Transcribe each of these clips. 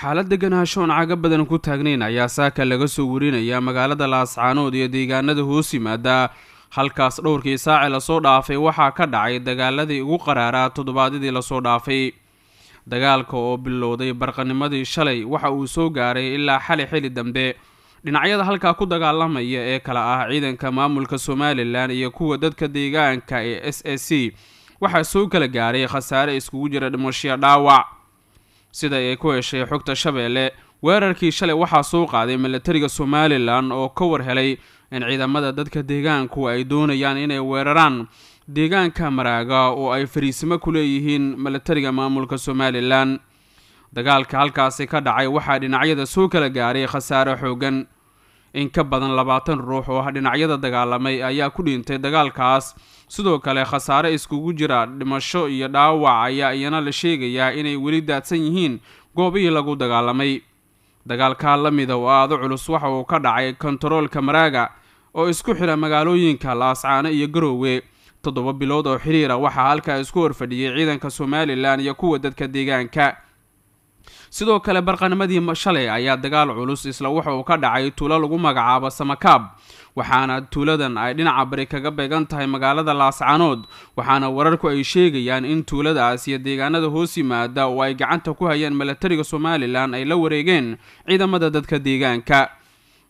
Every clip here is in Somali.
xaalad deganaansho caga badan ku taagnayn ayaa saaka laga soo warinaya magaalada laascaanood iyo deegaanada hoos yimaada halkaas dhowrkii saaci lasoo dhaafay waxaa ka dhacay dagaaladii ugu qaraaraa toddobaadyadii lasoo dhaafay dagaalka oo bilowday barqanimadii shalay waxa uu soo gaaray ilaa xali xili dambe dhinacyada halkaa ku dagaalamaya ee kale ah ciidanka maamulka somalilan iyo kuwa dadka deegaanka ee s a c waxaa soo kala gaaray khasaare iskugu jira dhimashyo dhaawac sida ay ku heshay xogta shabeelle weerarkii shalay waxaa soo qaaday milatariga somalilan oo ka war helay in ciidamada dadka deegaanku ay doonayaan inay weeraraan deegaanka maraaga oo ay fariisimo ku leeyihiin milatariga maamulka somalilan dagaalka halkaasi ka dhacay waxaa dhinacyada soo kala gaaray khasaare xooggan in ka badan labaatan ruux oo ah dhinacyada dagaalamay ayaa ku dhintay dagaalkaas sidoo kale khasaare iskugu jira dhimasho iyo dhaawac ayaa iyana la sheegayaa inay weli daadsan yihiin goobihii lagu dagaalamay dagaalkaa la mida oo aada culus waxa uu ka dhacay kontaroolka maraaga oo isku xira magaalooyinka laascaano iyo garoowe toddoba bilood oo xiriira ah waxaa halkaa isku horfadhiyey ciidanka somalilan iyo kuwa dadka deegaanka sidoo kale barqanimadii shalay ayaa dagaal culus isla wuxa uu ka dhacay tuulo lagu magacaabo samakaab waxaana tuuladan ay dhinaca bari kaga beegan tahay magaalada laascaanood waxaana wararku ay sheegayaan in tuuladaas iyo deegaanada hoos yimaada oo ay gacanta ku hayeen milatariga somalilan ay la wareegeen ciidamada dadka deegaanka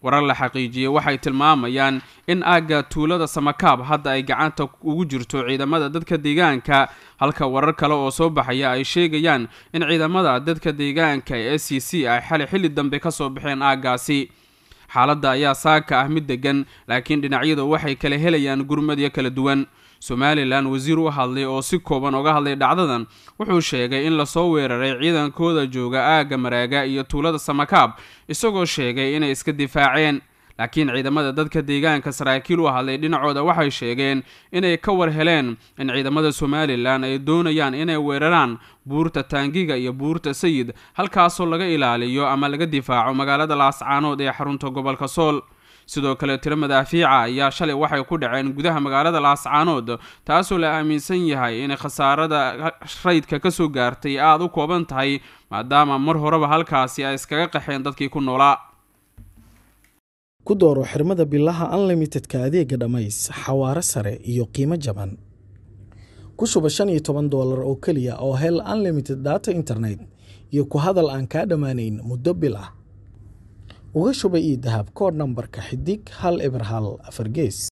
warar la xaqiijiyey waxay tilmaamayaan in aagga tuulada samakaab hadda ay gacanta ugu jirto ciidamada dadka deegaanka halka warar kale oo soo baxaya ay sheegayaan in ciidamada dadka deegaanka ee s c e c ay xali xilli dambe ka soo baxeen aaggaasi xaaladda ayaa saaka ah mid degan laakiin dhinacyadu waxay kala helayaan gurmadyo kala duwan somalilan wasiir u hadlay oo si kooban uga hadlay dhacdadan wuxuu sheegay in lasoo weeraray ciidankooda jooga aagga maraaga iyo tuulada samakaab isagoo sheegay inay iska difaaceen laakiin ciidamada dadka deegaanka saraakiil u hadlay dhinacooda waxay sheegeen inay ka war heleen in ciidamada somalilan ay doonayaan inay weeraraan buurta taangiga iyo buurta sayid halkaasoo laga ilaaliyo ama laga difaaco magaalada laascaanood ee xarunta gobolka sool sidoo kale tiro madaafiica ayaa shalay waxay ku dhaceen gudaha magaalada laascaanood taasoo la aaminsan yahay inay khasaarada raydka kasoo gaartay aada u kooban tahay maadaama mar horeba halkaasi ay iskaga qaxeen dadkii ku noolaa ku dooro xirmada bilaha unlimitedka adeega dhammays xawaaro sare iyo qiimo jaban ku shuba shan iyo toban doolar oo keliya oo hel unlimited data internet iyo ku hadal aan kaa dhammaanayn muddo bil ah uga shubay dahab koodh nambarka xidig hal eber hal afar gees